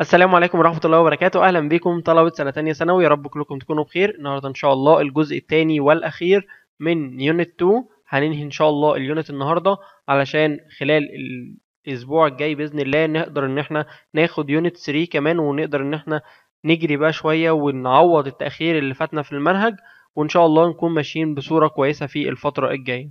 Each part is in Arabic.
السلام عليكم ورحمة الله وبركاته أهلا بكم طلبة سنة تانية ثانوي يا رب كلكم تكونوا بخير النهاردة إن شاء الله الجزء التاني والأخير من يونت 2 هننهي إن شاء الله اليونت النهاردة علشان خلال الأسبوع الجاي بإذن الله نقدر إن إحنا ناخد يونت 3 كمان ونقدر إن إحنا نجري بقى شوية ونعوض التأخير اللي فاتنا في المنهج وإن شاء الله نكون ماشيين بصورة كويسة في الفترة الجاية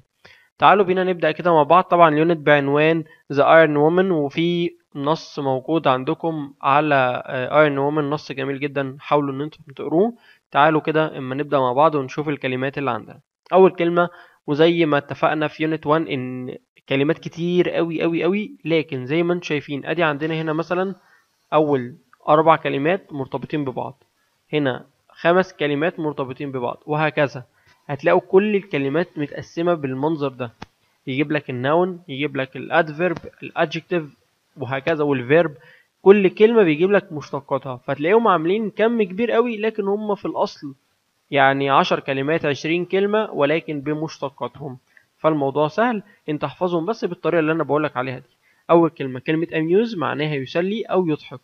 تعالوا بينا نبدأ كده مع بعض طبعا اليونت بعنوان The Iron Woman وفي نص موجود عندكم على ايرون آه، وومن نص جميل جدا حاولوا ان انتم تقروه تعالوا كده اما نبدا مع بعض ونشوف الكلمات اللي عندنا اول كلمه وزي ما اتفقنا في يونت 1 ان كلمات كتير قوي قوي قوي لكن زي ما انتم شايفين ادي عندنا هنا مثلا اول اربع كلمات مرتبطين ببعض هنا خمس كلمات مرتبطين ببعض وهكذا هتلاقوا كل الكلمات متقسمه بالمنظر ده يجيب لك النون يجيب لك الادفيرب الادجكتيف وهكذا والفيرب كل كلمة بيجيب لك مشتقاتها فتلاقيهم عاملين كم كبير قوي لكن هم في الأصل يعني عشر كلمات عشرين كلمة ولكن بمشتقاتهم فالموضوع سهل انت احفظهم بس بالطريقة اللي انا بقولك عليها دي اول كلمة كلمة اميوز معناها يسلي او يضحك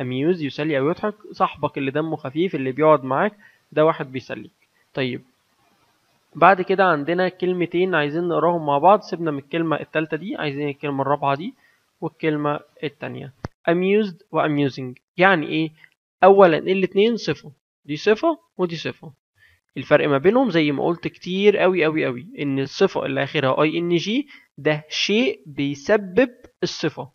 اميوز يسلي او يضحك صاحبك اللي دمه خفيف اللي بيقعد معاك ده واحد بيسليك طيب بعد كده عندنا كلمتين عايزين نقراهم مع بعض سيبنا من الكلمة التالتة دي عايزين الكلمة الرابعة دي والكلمة التانية amused و amusing يعني ايه اولا الاتنين صفة دي صفة ودي صفة الفرق ما بينهم زي ما قلت كتير قوي قوي قوي ان الصفة اللي اخرها اي ان جي ده شيء بيسبب الصفة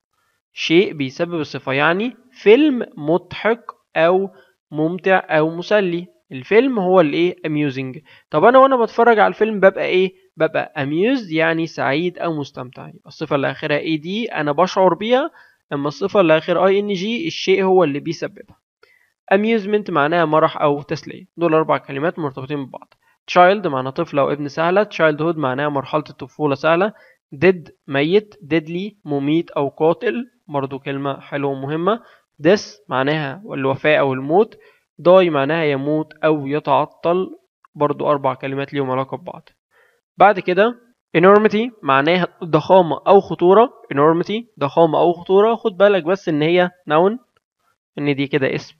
شيء بيسبب الصفة يعني فيلم مضحك او ممتع او مسلي الفيلم هو الايه amusing طب انا وانا بتفرج على الفيلم ببقى ايه ببقى amused يعني سعيد أو مستمتع الصفة اللي آخرها AD أنا بشعر بيها أما الصفة اللي آخرها ING الشيء هو اللي بيسببها amusement معناها مرح أو تسلية دول أربع كلمات مرتبطين ببعض child معناها طفل أو ابن سهلة childhood معناها مرحلة الطفولة سهلة dead ميت deadly مميت أو قاتل برضو كلمة حلوة ومهمة death معناها الوفاة أو الموت die معناها يموت أو يتعطل برضو أربع كلمات ليهم علاقة ببعض بعد كده enormity معناها ضخامة أو خطورة enormity ضخامة أو خطورة خد بالك بس إن هي noun إن دي كده اسم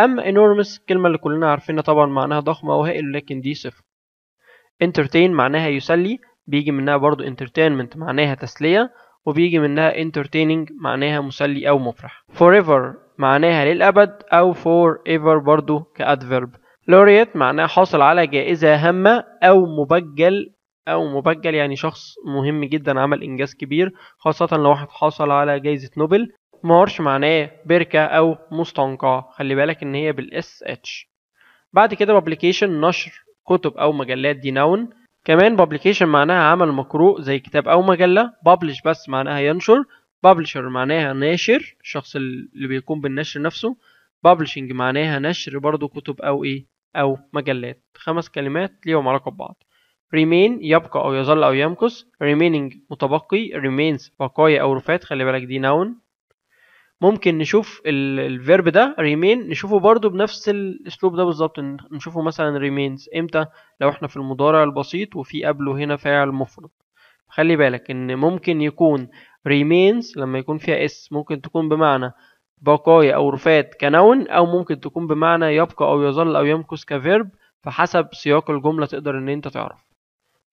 أما enormous الكلمة اللي كلنا عارفينها طبعا معناها ضخمة أو هائل لكن دي صفة entertain معناها يسلي بيجي منها برضو entertainment معناها تسلية وبيجي منها entertaining معناها مسلي أو مفرح forever معناها للأبد أو forever برضو كأدفيرب لوريت معناه حاصل على جائزة هامة أو مبجل أو مبجل يعني شخص مهم جدا عمل إنجاز كبير خاصة لو واحد حصل على جائزة نوبل مارش معناه بركة أو مستنقع خلي بالك إن هي بالاس اتش بعد كده بابليكيشن نشر كتب أو مجلات دي نون كمان بابليكيشن معناها عمل مقروء زي كتاب أو مجلة بابليش بس معناها ينشر بابليشر معناها ناشر الشخص اللي بيقوم بالنشر نفسه بابليشنج معناها نشر برضو كتب أو إيه أو مجلات خمس كلمات ليهم علاقة ببعض remain يبقى أو يظل أو يمكث remaining متبقي remains بقايا أو رفات خلي بالك دي noun ممكن نشوف الفيرب ده remain نشوفه برضو بنفس الأسلوب ده بالظبط نشوفه مثلا remains إمتى لو إحنا في المضارع البسيط وفي قبله هنا فاعل مفرد خلي بالك إن ممكن يكون remains لما يكون فيها اس ممكن تكون بمعنى بقايا أو رفات كنون أو ممكن تكون بمعنى يبقى أو يظل أو يمكس كفيرب فحسب سياق الجملة تقدر إن أنت تعرف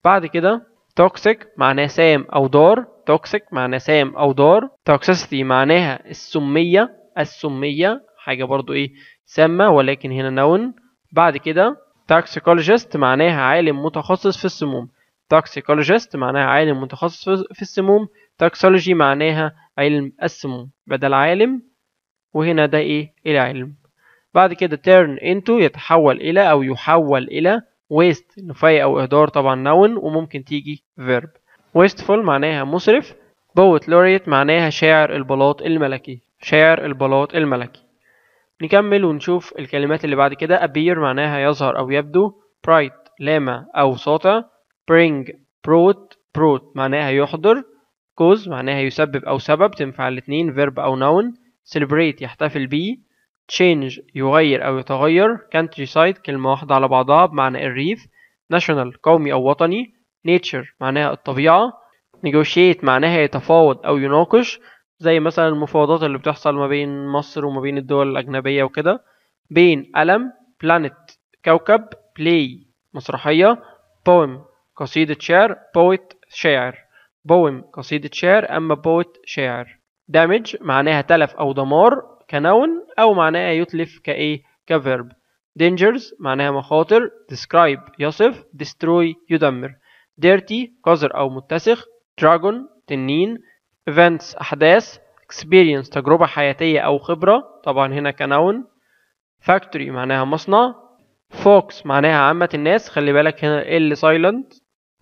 بعد كده توكسيك معناه سام أو دار توكسيك معناه سام أو دار توكسيستي معناها السمية السمية حاجة برضو إيه سامة ولكن هنا نون بعد كده توكسيكولوجيست معناها عالم متخصص في السموم توكسيكولوجيست معناها عالم متخصص في السموم توكسولوجي معناها علم السموم بدل عالم وهنا ده ايه العلم بعد كده turn into يتحول الى او يحول الى waste نفاية او اهدار طبعا noun وممكن تيجي verb wasteful معناها مسرف poet laureate معناها شاعر البلاط الملكي شاعر البلاط الملكي نكمل ونشوف الكلمات اللي بعد كده appear معناها يظهر او يبدو bright لامع او ساطع bring brought brought معناها يحضر cause معناها يسبب او سبب تنفع الاتنين verb او noun celebrate يحتفل بيه change يغير أو يتغير كانتري سايد كلمة واحدة على بعضها بمعنى الريف national قومي أو وطني nature معناها الطبيعة negotiate معناها يتفاوض أو يناقش زي مثلا المفاوضات اللي بتحصل ما بين مصر وما بين الدول الأجنبية وكده بين قلم planet كوكب play مسرحية poem قصيدة شعر poet شاعر poem قصيدة شعر أما poet شاعر damage معناها تلف أو دمار كنون أو معناها يتلف كإيه كفيرب dangers معناها مخاطر describe يصف destroy يدمر dirty قذر أو متسخ dragon تنين events أحداث experience تجربة حياتية أو خبرة طبعا هنا كنون factory معناها مصنع فوكس معناها عامة الناس خلي بالك هنا ال سايلنت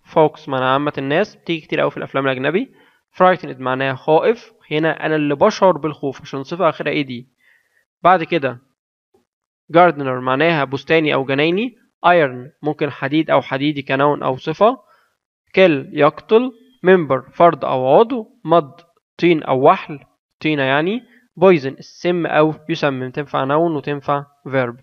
فوكس معناها عامة الناس بتيجي كتير أوي في الأفلام الأجنبي frightened معناها خائف هنا أنا اللي بشعر بالخوف عشان صفة آخرها إيه دي بعد كده gardener معناها بستاني أو جنايني iron ممكن حديد أو حديدي كنون أو صفة kill يقتل member فرد أو عضو mud طين أو وحل طينة يعني poison السم أو يسمم تنفع نون وتنفع verb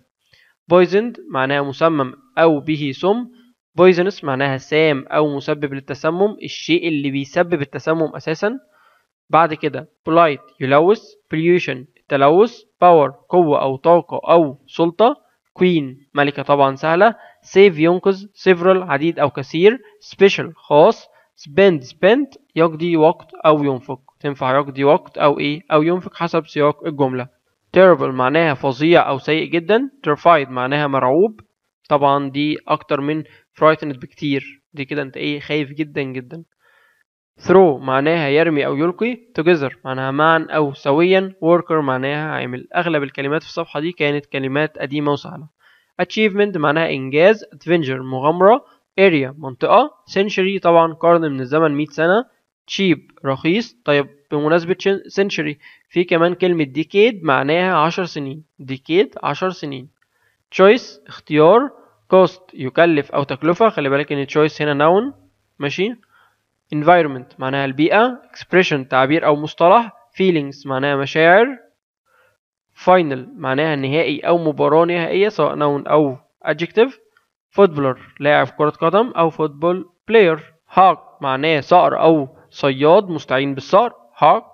poisoned معناها مسمم أو به سم بويزنس معناها سام او مسبب للتسمم الشيء اللي بيسبب التسمم اساسا بعد كده بولايت يلوث بوليوشن التلوث باور قوة او طاقة او سلطة كوين ملكة طبعا سهلة سيف ينقذ سيفرال عديد او كثير سبيشال خاص spend spent يقضي وقت او ينفق تنفع يقضي وقت او ايه او ينفق حسب سياق الجملة terrible معناها فظيع او سيء جدا terrified معناها مرعوب طبعا دي اكتر من فرايتند بكتير دي كده انت ايه خايف جدا جدا ثرو معناها يرمي او يلقي together معناها معا او سويا worker معناها عامل اغلب الكلمات في الصفحه دي كانت كلمات قديمه وسهله achievement معناها انجاز adventure مغامره area منطقه century طبعا قرن من الزمن 100 سنه cheap رخيص طيب بمناسبة century في كمان كلمة decade معناها 10 سنين decade 10 سنين choice اختيار كوست يكلف او تكلفه خلي بالك ان تشويس هنا نون ماشي environment معناها البيئه expression تعبير او مصطلح feelings معناها مشاعر final معناها نهائي او مباراه نهائيه سواء نون او adjective footballer لاعب كره قدم او football player hawk معناه صقر او صياد مستعين بالصقر hawk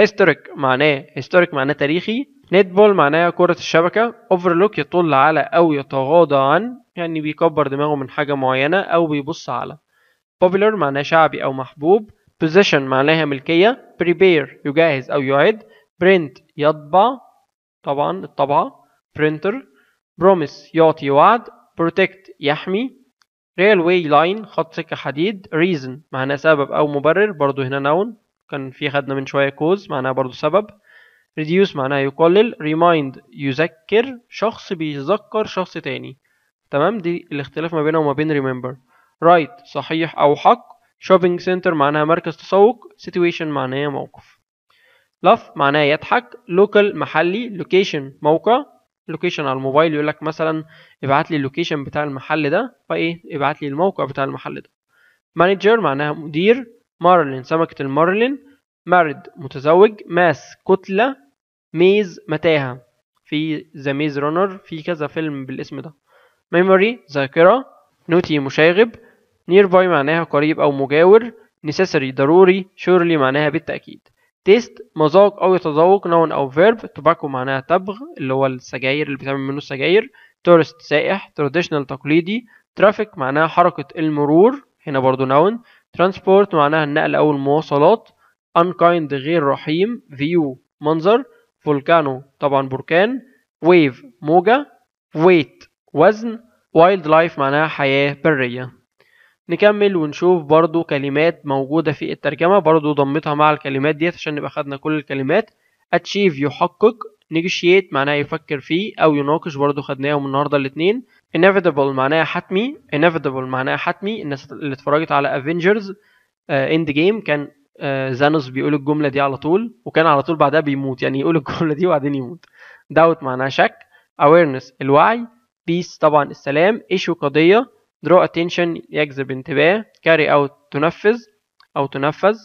historic معناه historic معناه تاريخي نت بول معناها كرة الشبكة اوفرلوك يطل على أو يتغاضى عن يعني بيكبر دماغه من حاجة معينة أو بيبص على popular معناها شعبي أو محبوب position معناها ملكية prepare يجهز أو يعد print يطبع طبعا الطبعة printer promise يعطي وعد protect يحمي railway line خط سكة حديد reason معناها سبب أو مبرر برضو هنا noun كان في خدنا من شوية cause معناها برضو سبب reduce معناها يقلل remind يذكر شخص بيذكر شخص تاني تمام دي الاختلاف ما بينه وما بين remember right صحيح أو حق shopping center معناها مركز تسوق situation معناها موقف laugh معناها يضحك local محلي location موقع location على الموبايل يقول لك مثلا ابعت لي اللوكيشن بتاع المحل ده فايه ابعت لي الموقع بتاع المحل ده مانجر معناها مدير مارلين سمكة المارلين مارد متزوج ماس كتلة ميز متاهة في ذا ميز رانر في كذا فيلم بالاسم ده ميموري ذاكرة نوتي مشاغب نير باي معناها قريب أو مجاور نيسيسري ضروري شورلي معناها بالتأكيد تيست مذاق أو يتذوق نون أو فيرب توباكو معناها تبغ اللي هو السجاير اللي بتعمل منه السجاير تورست سائح تراديشنال تقليدي ترافيك معناها حركة المرور هنا برضو نون ترانسبورت معناها النقل أو المواصلات unkind غير رحيم view منظر فولكانو طبعا بركان ويف موجة ويت وزن وايلد لايف معناها حياة برية نكمل ونشوف برضو كلمات موجودة في الترجمة برضو ضمتها مع الكلمات ديت عشان نبقى خدنا كل الكلمات achieve يحقق negotiate معناها يفكر فيه أو يناقش برضو خدناهم النهاردة الاتنين inevitable معناها حتمي inevitable معناها حتمي الناس اللي اتفرجت على افنجرز اند جيم كان آه، زانوس بيقول الجمله دي على طول وكان على طول بعدها بيموت يعني يقول الجمله دي وبعدين يموت داوت معناها شك awareness الوعي بيس طبعا السلام ايشو قضيه draw attention يجذب انتباه carry out تنفذ او تنفذ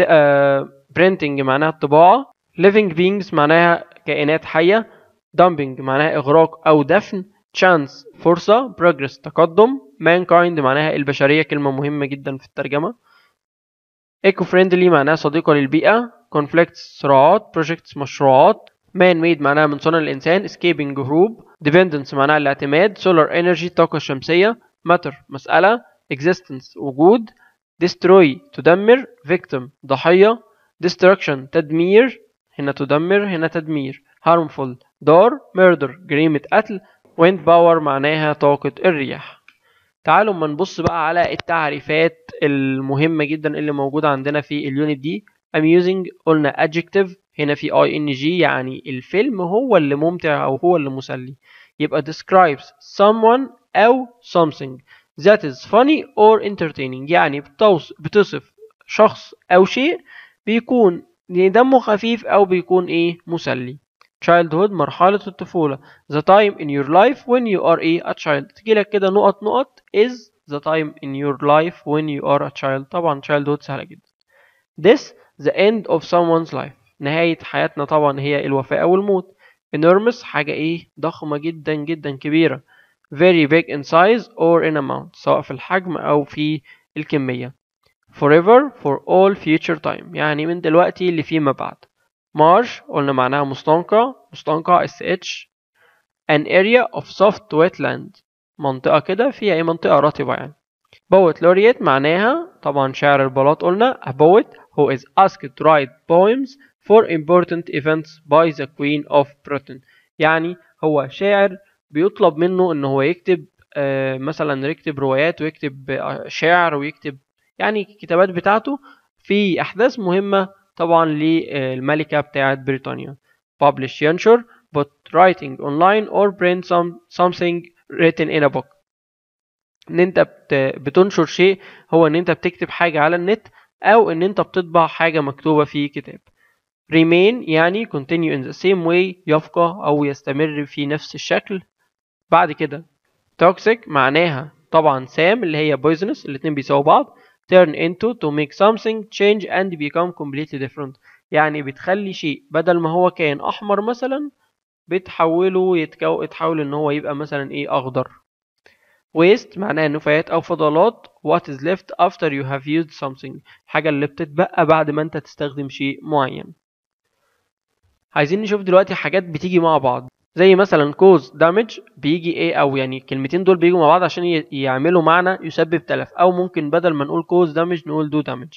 آه، printing معناها الطباعه living beings معناها كائنات حيه dumping معناها اغراق او دفن chance فرصه progress تقدم mankind معناها البشريه كلمه مهمه جدا في الترجمه ايكو فريندلي معناها صديقة للبيئة كونفليكت صراعات بروجكتس مشروعات مان ميد معناها من صنع الانسان اسكيبنج هروب ديبندنس معناها الاعتماد سولار انرجي طاقة شمسية ماتر مسألة existence وجود destroy تدمر victim ضحية destruction تدمير هنا تدمر هنا تدمير harmful دار murder جريمة قتل wind power معناها طاقة الرياح تعالوا اما نبص بقى على التعريفات المهمة جدا اللي موجودة عندنا في اليونت دي amusing قلنا adjective هنا في ing يعني الفيلم هو اللي ممتع او هو اللي مسلي يبقى describes someone او something that is funny or entertaining يعني بتوصف شخص او شيء بيكون يعني دمه خفيف او بيكون ايه مسلي childhood مرحلة الطفولة the time in your life when you are a child تجيلك كده نقط نقط is the time in your life when you are a child طبعا childhood سهلة جدا this the end of someone's life نهاية حياتنا طبعا هي الوفاة أو الموت enormous حاجة ايه ضخمة جدا جدا كبيرة very big in size or in amount سواء في الحجم أو في الكمية forever for all future time يعني من دلوقتي لفيما بعد مارج قلنا معناها مستنقع مستنقع اس اتش an area of soft wetland منطقة كده فيها ايه منطقة رطبة يعني poet laureate معناها طبعا شاعر البلاط قلنا a poet who is asked to write poems for important events by the queen of Britain يعني هو شاعر بيطلب منه ان هو يكتب آه، مثلا يكتب روايات ويكتب آه، شعر ويكتب يعني الكتابات بتاعته في احداث مهمة طبعا للملكة آه، بتاعة بريطانيا publish ينشر but writing online or print some, something written in a book ان انت بتنشر شيء هو ان انت بتكتب حاجة على النت او ان انت بتطبع حاجة مكتوبة في كتاب remain يعني continue in the same way يبقى او يستمر في نفس الشكل بعد كده toxic معناها طبعا سام اللي هي poisonous الاتنين بيساووا بعض turn into to make something change and become completely different يعني بتخلي شيء بدل ما هو كان احمر مثلا بتحوله يتكو... يتحول ان هو يبقى مثلا ايه اخضر waste معناه نفايات او فضلات what is left after you have used something الحاجة اللي بتتبقى بعد ما انت تستخدم شيء معين عايزين نشوف دلوقتي حاجات بتيجي مع بعض زي مثلا كوز دامج بيجي ايه او يعني الكلمتين دول بيجوا مع بعض عشان يعملوا معنى يسبب تلف او ممكن بدل ما نقول كوز دامج نقول دو دامج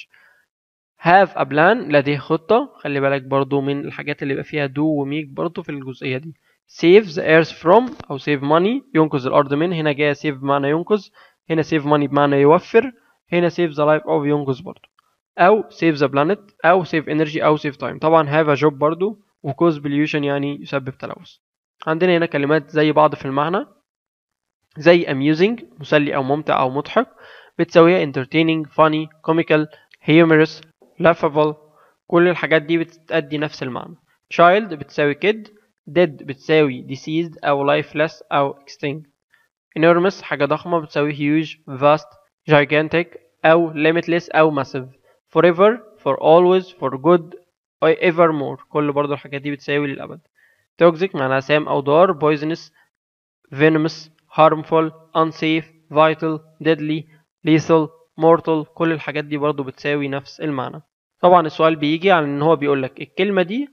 هاف ا بلان لديه خطة خلي بالك برضو من الحاجات اللي بيبقى فيها دو وميك برضو في الجزئية دي سيف ذا ايرث فروم او سيف ماني ينقذ الارض من هنا جايه سيف بمعنى ينقذ هنا سيف ماني بمعنى يوفر هنا سيف ذا لايف اوف ينقذ برضو او سيف ذا بلانيت او سيف انرجي او سيف تايم طبعا هاف ا جوب برضو وكوز بليوشن يعني يسبب تلوث عندنا هنا كلمات زي بعض في المعنى زي amusing مسلي أو ممتع أو مضحك بتساويها entertaining funny comical humorous laughable كل الحاجات دي بتأدي نفس المعنى child بتساوي kid dead بتساوي deceased أو lifeless أو extinct enormous حاجة ضخمة بتساوي huge vast gigantic أو limitless أو massive forever for always for good evermore كل برضو الحاجات دي بتساوي للأبد توكسيك معناها سام أو ضار بويزنس venomous harmful unsafe vital deadly lethal mortal كل الحاجات دي برضو بتساوي نفس المعنى طبعا السؤال بيجي عن ان هو بيقولك الكلمة دي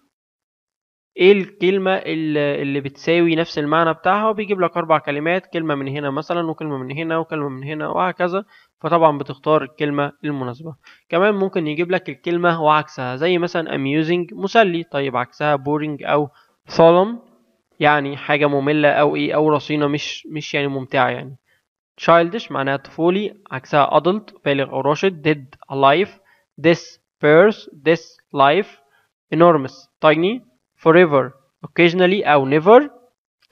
ايه الكلمة اللي بتساوي نفس المعنى بتاعها وبيجيب لك اربع كلمات كلمة من هنا مثلا وكلمة من هنا وكلمة من هنا وهكذا فطبعا بتختار الكلمة المناسبة كمان ممكن يجيب لك الكلمة وعكسها زي مثلا amusing مسلي طيب عكسها boring او صالم يعني حاجة مملة أو إيه أو رصينة مش مش يعني ممتعة يعني childish معناها طفولي عكسها adult بالغ أو راشد dead alive this birth this life enormous tiny forever occasionally أو never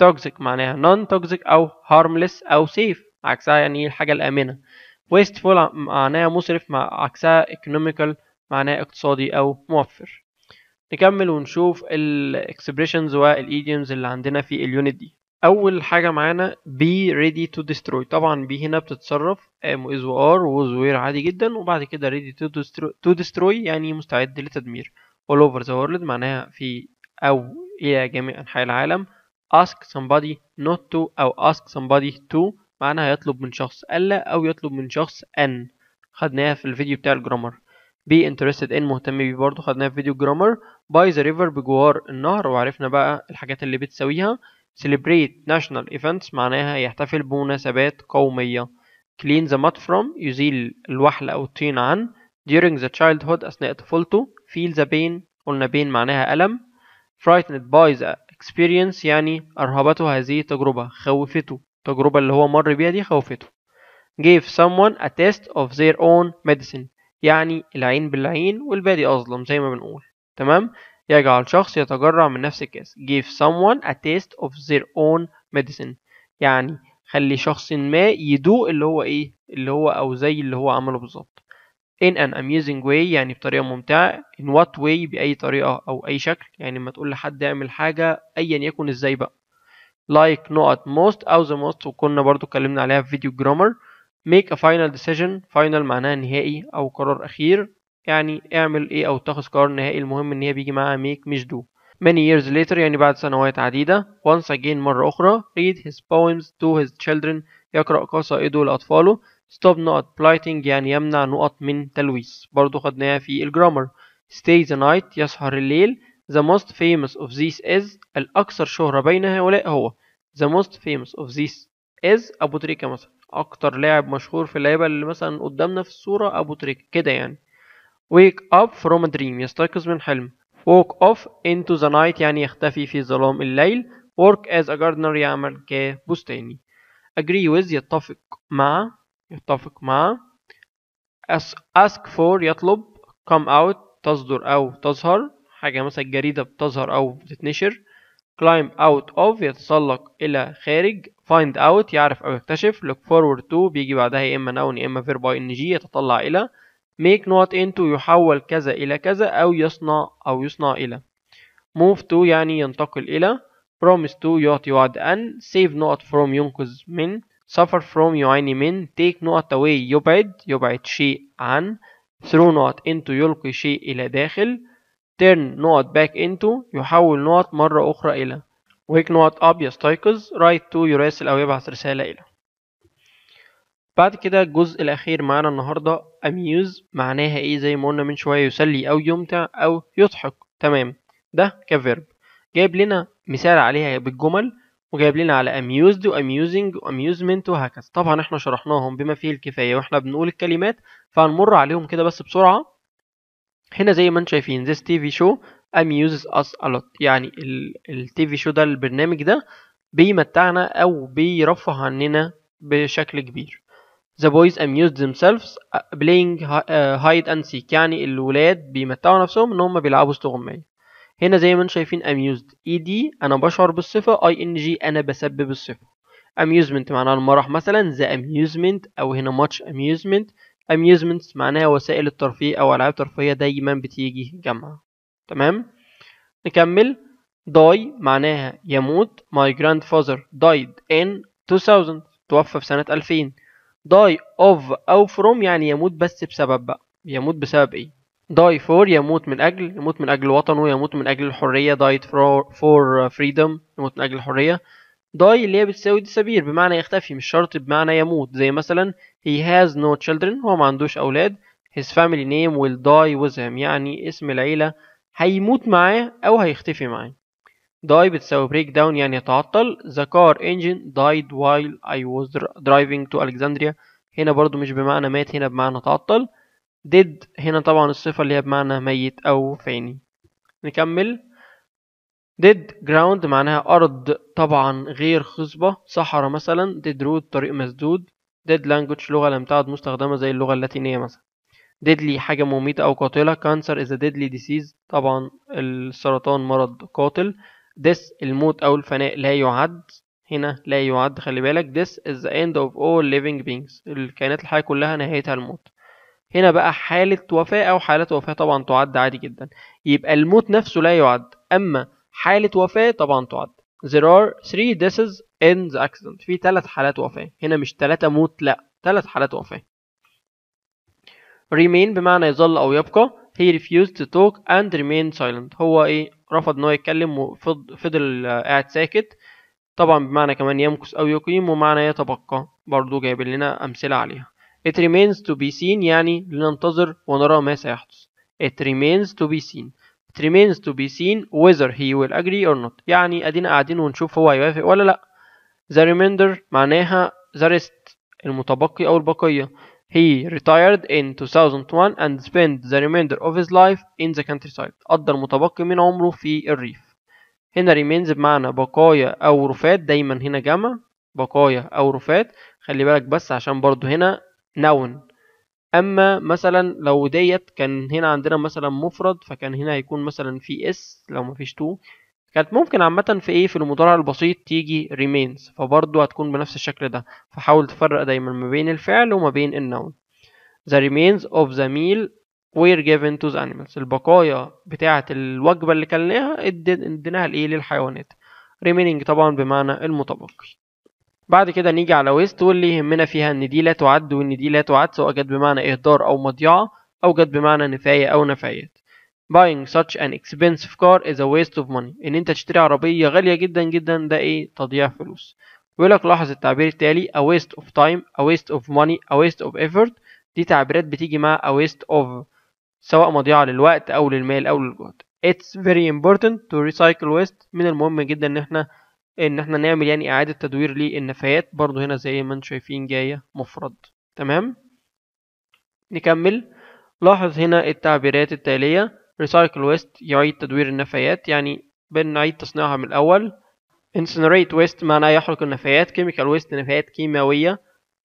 toxic معناها non toxic أو harmless أو safe عكسها يعني الحاجة الآمنة wasteful معناها مسرف مع عكسها economical معناها اقتصادي أو موفر نكمل ونشوف الاكسبريشنز والايديومز اللي عندنا في اليونت دي اول حاجه معانا be ready to destroy طبعا بي هنا بتتصرف از وار ووز وير عادي جدا وبعد كده ready to destroy, يعني مستعد لتدمير all over the world معناها في او الى جميع انحاء العالم ask somebody not to او ask somebody to معناها يطلب من شخص الا او يطلب من شخص ان خدناها في الفيديو بتاع الجرامر بي انترستد ان مهتم بيه برضه خدناها في فيديو جرامر باي ذا ريفر بجوار النهر وعرفنا بقى الحاجات اللي بتساويها celebrate national events معناها يحتفل بمناسبات قومية clean the mud from يزيل الوحل أو الطين عن during the childhood أثناء طفولته feel the pain قلنا بين معناها ألم frightened by the experience يعني أرهبته هذه التجربة خوفته التجربة اللي هو مر بيها دي خوفته gave someone a test of their own medicine يعني العين بالعين والبادي أظلم زي ما بنقول تمام يجعل شخص يتجرع من نفس الكاس give someone a taste of their own medicine يعني خلي شخص ما يدوق اللي هو ايه اللي هو او زي اللي هو عمله بالظبط in an amusing way يعني بطريقة ممتعة in what way بأي طريقة أو أي شكل يعني ما تقول لحد يعمل حاجة أيا يكن ازاي بقى like not most أو the most وكنا برضو اتكلمنا عليها في فيديو جرامر make a final decision final معناها نهائي او قرار اخير يعني اعمل ايه او اتخذ قرار نهائي المهم ان هي بيجي معاها make مش do many years later يعني بعد سنوات عديدة once again مرة أخرى read his poems to his children يقرأ قصائده لأطفاله stop not blighting يعني يمنع نقط من تلويث برضو خدناها في الجرامر stay the night يسهر الليل the most famous of these is الأكثر شهرة بين هؤلاء هو the most famous of these is أبو تريكة مثلا اكتر لاعب مشهور في اللعيبه اللي مثلا قدامنا في الصوره ابو تريك كده يعني wake up from a dream يستيقظ من حلم walk off into the night يعني يختفي في ظلام الليل work as a gardener يعمل كبستاني agree with يتفق مع يتفق مع ask for يطلب come out تصدر او تظهر حاجة مثلا الجريدة بتظهر او بتتنشر climb out of يتسلق إلى خارج find out يعرف أو يكتشف look forward to بيجي بعدها يا إما noun يا إما verb ing يتطلع إلى make not into يحول كذا إلى كذا أو يصنع أو يصنع إلى move to يعني ينتقل إلى promise to يعطي وعد أن save not from ينقذ من suffer from يعاني من take not away يبعد يبعد شيء عن throw not into يلقي شيء إلى داخل turn نقط back into يحول نقط مرة أخرى إلى وهيك نقط up يستيقظ write to يراسل أو يبعث رسالة إلى بعد كده الجزء الأخير معانا النهاردة amuse معناها إيه زي ما قلنا من شوية يسلي أو يمتع أو يضحك تمام ده كفيرب جايب لنا مثال عليها بالجمل وجايب لنا على amused و amusing و amusement وهكذا طبعا احنا شرحناهم بما فيه الكفاية واحنا بنقول الكلمات فهنمر عليهم كده بس بسرعة هنا زي ما انتم شايفين this TV show amuses us a lot يعني ال TV show ده البرنامج ده بيمتعنا أو بيرفه عننا بشكل كبير The boys amused themselves playing hide and seek يعني الولاد بيمتعوا نفسهم إن هم بيلعبوا استغماية هنا زي ما انتم شايفين amused ed أنا بشعر بالصفة ing أنا بسبب الصفة amusement معناها المرح مثلا the amusement أو هنا much amusement amusements معناها وسائل الترفيه أو ألعاب ترفيهية دايما بتيجي جمع تمام نكمل die معناها يموت my grandfather died in 2000 توفى في سنة 2000 die of أو from يعني يموت بس بسبب بقى يموت بسبب إيه die for يموت من أجل يموت من أجل وطنه يموت من أجل الحرية died for, for freedom يموت من أجل الحرية die اللي هي بتساوي ديسابير بمعنى يختفي مش شرط بمعنى يموت زي مثلا he has no children هو ما عندوش أولاد his family name will die with him يعني اسم العيلة هيموت معاه أو هيختفي معاه die بتساوي بريك داون يعني يتعطل the car engine died while I was driving to Alexandria هنا برضو مش بمعنى مات هنا بمعنى تعطل did هنا طبعا الصفة اللي هي بمعنى ميت أو فاني نكمل ديد جراوند معناها أرض طبعا غير خصبة صحراء مثلا ديد رود طريق مسدود ديد لانجوج لغة لم تعد مستخدمة زي اللغة اللاتينية مثلا ديدلي حاجة مميتة أو قاتلة كانسر is a deadly disease طبعا السرطان مرض قاتل this الموت أو الفناء لا يعد هنا لا يعد خلي بالك this is the end of all living beings الكائنات الحية كلها نهايتها الموت هنا بقى حالة وفاة أو حالة وفاة طبعا تعد عادي جدا يبقى الموت نفسه لا يعد أما حالة وفاة طبعا تعد there are three deaths in the accident في ثلاث حالات وفاة هنا مش ثلاثة موت لا ثلاث حالات وفاة remain بمعنى يظل أو يبقى he refused to talk and remained silent هو إيه رفض إن هو يتكلم وفضل آه، قاعد ساكت طبعا بمعنى كمان يمكث أو يقيم ومعنى يتبقى برضو جايب لنا أمثلة عليها it remains to be seen يعني لننتظر ونرى ما سيحدث it remains to be seen It remains to be seen whether he will agree or not يعني ادينا قاعدين ونشوف هو هيوافق ولا لا the remainder معناها the rest المتبقي او البقية He retired in 2001 and spent the remainder of his life in the countryside قضى المتبقي من عمره في الريف هنا remains بمعنى بقايا أو رفات دايما هنا جمع بقايا أو رفات خلي بالك بس عشان برضو هنا noun اما مثلا لو ديت كان هنا عندنا مثلا مفرد فكان هنا هيكون مثلا في اس لو مفيش تو كانت ممكن عامة في ايه في المضارع البسيط تيجي remains فبرضه هتكون بنفس الشكل ده فحاول تفرق دايما ما بين الفعل وما بين النون the remains of the meal were given to the animals البقايا بتاعة الوجبة اللي كلناها اديناها لإيه للحيوانات remaining طبعا بمعنى المتبقي بعد كده نيجي على ويست واللي يهمنا فيها ان دي لا تعد وان دي لا تعد سواء جت بمعنى اهدار او مضيعه او جت بمعنى نفايه او نفايات buying such an expensive car is a waste of money ان انت تشتري عربيه غاليه جدا جدا ده ايه تضييع فلوس بيقول لك لاحظ التعبير التالي a waste of time a waste of money a waste of effort دي تعبيرات بتيجي مع a waste of سواء مضيعه للوقت او للمال او للجهد it's very important to recycle waste من المهم جدا ان احنا ان احنا نعمل يعني اعادة تدوير للنفايات برضو هنا زي ما انتم شايفين جاية مفرد تمام نكمل لاحظ هنا التعبيرات التالية recycle waste يعيد تدوير النفايات يعني بنعيد تصنيعها من الأول incinerate waste معناه يحرق النفايات chemical waste نفايات كيماوية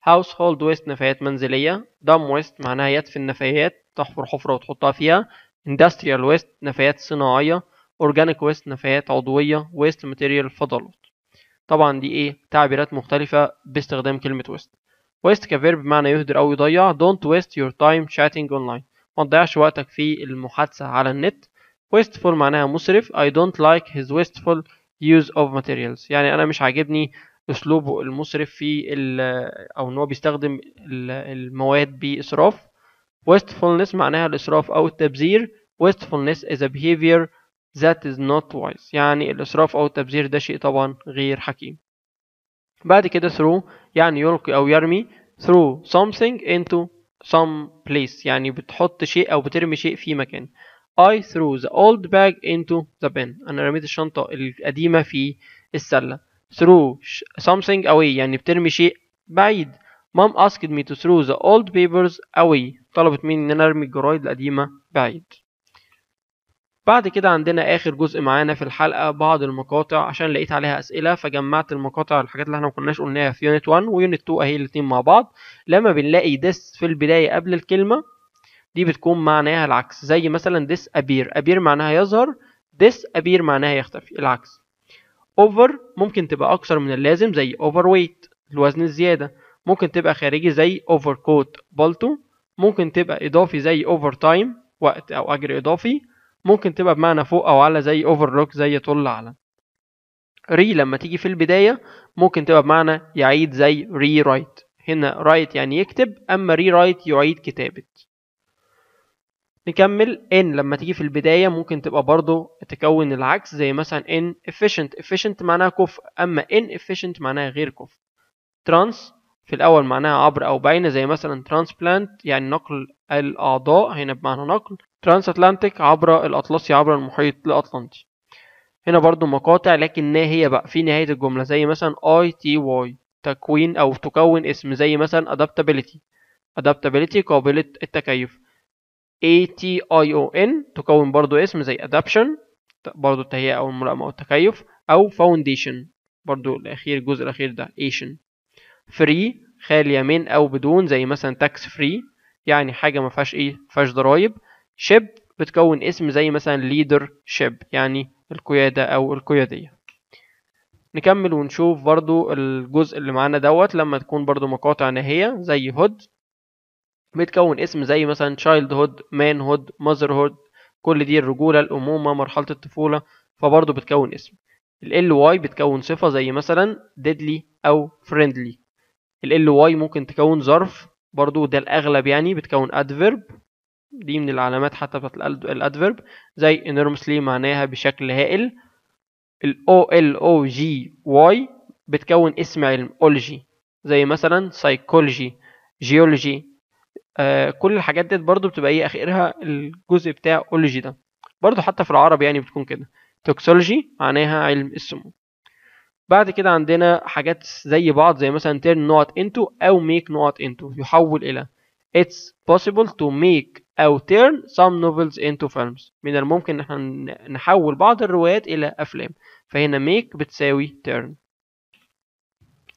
household waste نفايات منزلية dump waste معناها يدفن النفايات تحفر حفرة وتحطها فيها industrial waste نفايات صناعية organic waste نفايات عضوية waste material فضلات طبعا دي ايه تعبيرات مختلفة باستخدام كلمة ويست ويست كفيرب بمعنى يهدر أو يضيع don't waste your time chatting online ما تضيعش وقتك في المحادثة على النت wasteful معناها مسرف I don't like his wasteful use of materials يعني أنا مش عاجبني أسلوبه المسرف في أو إن هو بيستخدم المواد بإسراف wastefulness معناها الإسراف أو التبذير wastefulness is a behavior That is not wise يعني الإسراف أو التبذير ده شيء طبعا غير حكيم بعد كده through يعني يلقي أو يرمي through something into some place يعني بتحط شيء أو بترمي شيء في مكان I threw the old bag into the bin أنا رميت الشنطة القديمة في السلة throw something away يعني بترمي شيء بعيد Mom asked me to throw the old papers away طلبت مني إن أنا أرمي الجرايد القديمة بعيد بعد كده عندنا اخر جزء معانا في الحلقه بعض المقاطع عشان لقيت عليها اسئله فجمعت المقاطع الحاجات اللي احنا ما كناش قلناها في يونت 1 ويونت 2 اهي الاثنين مع بعض لما بنلاقي ديس في البدايه قبل الكلمه دي بتكون معناها العكس زي مثلا ديس ابير ابير معناها يظهر ديس ابير معناها يختفي العكس اوفر ممكن تبقى اكثر من اللازم زي اوفر ويت الوزن الزياده ممكن تبقى خارجي زي اوفر كوت بالتو ممكن تبقى اضافي زي اوفر تايم وقت او اجر اضافي ممكن تبقى بمعنى فوق او على زي اوفرلوك زي طل على ري لما تيجي في البداية ممكن تبقى بمعنى يعيد زي ري رايت هنا رايت يعني يكتب اما ري رايت يعيد كتابة نكمل ان لما تيجي في البداية ممكن تبقى برضو تكون العكس زي مثلا ان efficient efficient معناها كفء اما ان efficient معناها غير كفء trans في الأول معناها عبر أو بين زي مثلا ترانسبلانت يعني نقل الأعضاء هنا بمعنى نقل ترانس أتلانتيك عبر الأطلسي عبر المحيط الأطلنطي هنا برضو مقاطع لكن ناهية بقى في نهاية الجملة زي مثلا اي تي واي تكوين أو تكون اسم زي مثلا adaptability adaptability قابلة التكيف A T I O N تكون برضو اسم زي adaption برضو التهيئة أو الملائمة أو التكيف أو foundation برضو الأخير الجزء الأخير ده Asian فري خاليه من او بدون زي مثلا تاكس فري يعني حاجه ما فيهاش ايه ما فيهاش ضرايب شيب بتكون اسم زي مثلا ليدر شيب يعني القياده او القياديه نكمل ونشوف برضو الجزء اللي معانا دوت لما تكون برضو مقاطع نهيه زي هود بتكون اسم زي مثلا تشايلد هود مان هود ماذر هود كل دي الرجوله الامومه مرحله الطفوله فبرضو بتكون اسم ال واي بتكون صفه زي مثلا ديدلي او فريندلي ال واي ممكن تكون ظرف برضو ده الأغلب يعني بتكون adverb دي من العلامات حتى بتاعت الادفيرب زي enormously معناها بشكل هائل ال O L O G Y بتكون اسم علم اولجي زي مثلا سايكولوجي جيولوجي آه كل الحاجات ديت برضو بتبقى ايه اخرها الجزء بتاع اولجي ده برضو حتى في العرب يعني بتكون كده توكسولوجي معناها علم السموم بعد كده عندنا حاجات زي بعض زي مثلا turn not into أو make not into يحول إلى It's possible to make أو turn some novels into films من الممكن إن احنا نحول بعض الروايات إلى أفلام فهنا make بتساوي turn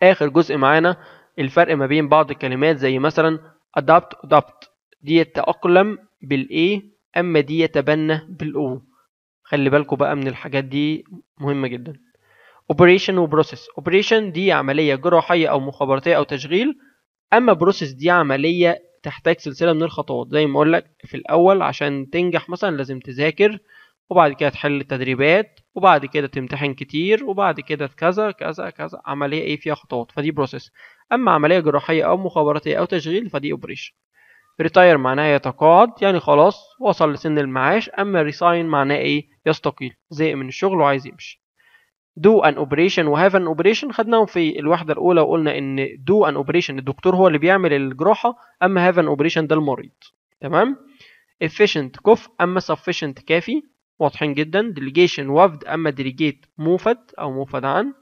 آخر جزء معانا الفرق ما بين بعض الكلمات زي مثلا adapt adapt دي يتأقلم بالA أما دي يتبنى بالأو خلي بالكوا بقى من الحاجات دي مهمة جدا و وبروسيس operation دي عمليه جراحيه او مخابراتيه او تشغيل اما بروسيس دي عمليه تحتاج سلسله من الخطوات زي ما اقول لك في الاول عشان تنجح مثلا لازم تذاكر وبعد كده تحل التدريبات وبعد كده تمتحن كتير وبعد كده كذا كذا كذا عمليه ايه فيها خطوات فدي بروسيس اما عمليه جراحيه او مخابراتيه او تشغيل فدي اوبريشن ريتاير معناه يتقاعد يعني خلاص وصل لسن المعاش اما ريساين معناه ايه يستقيل زهق من الشغل وعايز يمشي دو operation و have an operation خدناهم في الوحده الاولى وقلنا ان do an operation الدكتور هو اللي بيعمل الجراحه اما have an operation ده المريض تمام efficient كفء اما sufficient كافي واضحين جدا delegation وفد اما delegate موفد او موفد عن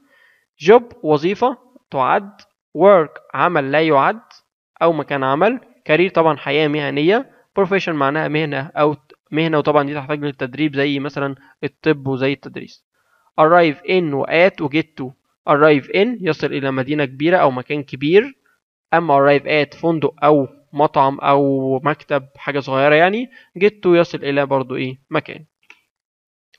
job وظيفه تعد work عمل لا يعد او مكان عمل career طبعا حياه مهنيه profession معناها مهنه او مهنه وطبعا دي تحتاج للتدريب زي مثلا الطب وزي التدريس arrive in و at و get to arrive in يصل إلى مدينة كبيرة أو مكان كبير أما arrive at فندق أو مطعم أو مكتب حاجة صغيرة يعني get to يصل إلى برضو إيه مكان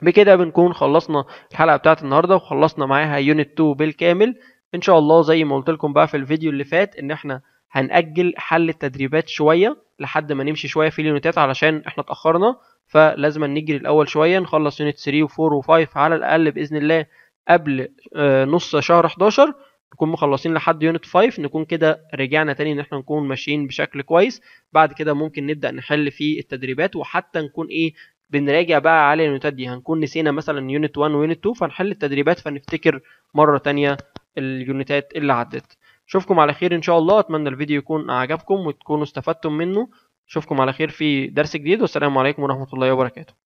بكده بنكون خلصنا الحلقة بتاعت النهاردة وخلصنا معاها يونت 2 بالكامل إن شاء الله زي ما قلت لكم بقى في الفيديو اللي فات إن إحنا هنأجل حل التدريبات شوية لحد ما نمشي شويه في اليونتات علشان احنا اتاخرنا فلازم نجري الاول شويه نخلص يونت 3 و4 و5 على الاقل باذن الله قبل آه، نص شهر 11 نكون مخلصين لحد يونت 5 نكون كده رجعنا تاني ان احنا نكون ماشيين بشكل كويس بعد كده ممكن نبدا نحل في التدريبات وحتى نكون ايه بنراجع بقى على اليونتات دي هنكون نسينا مثلا يونت 1 ويونت 2 فنحل التدريبات فنفتكر مره تانية اليونتات اللي عدت اشوفكم على خير ان شاء الله اتمنى الفيديو يكون عجبكم وتكونوا استفدتم منه اشوفكم على خير في درس جديد والسلام عليكم ورحمه الله وبركاته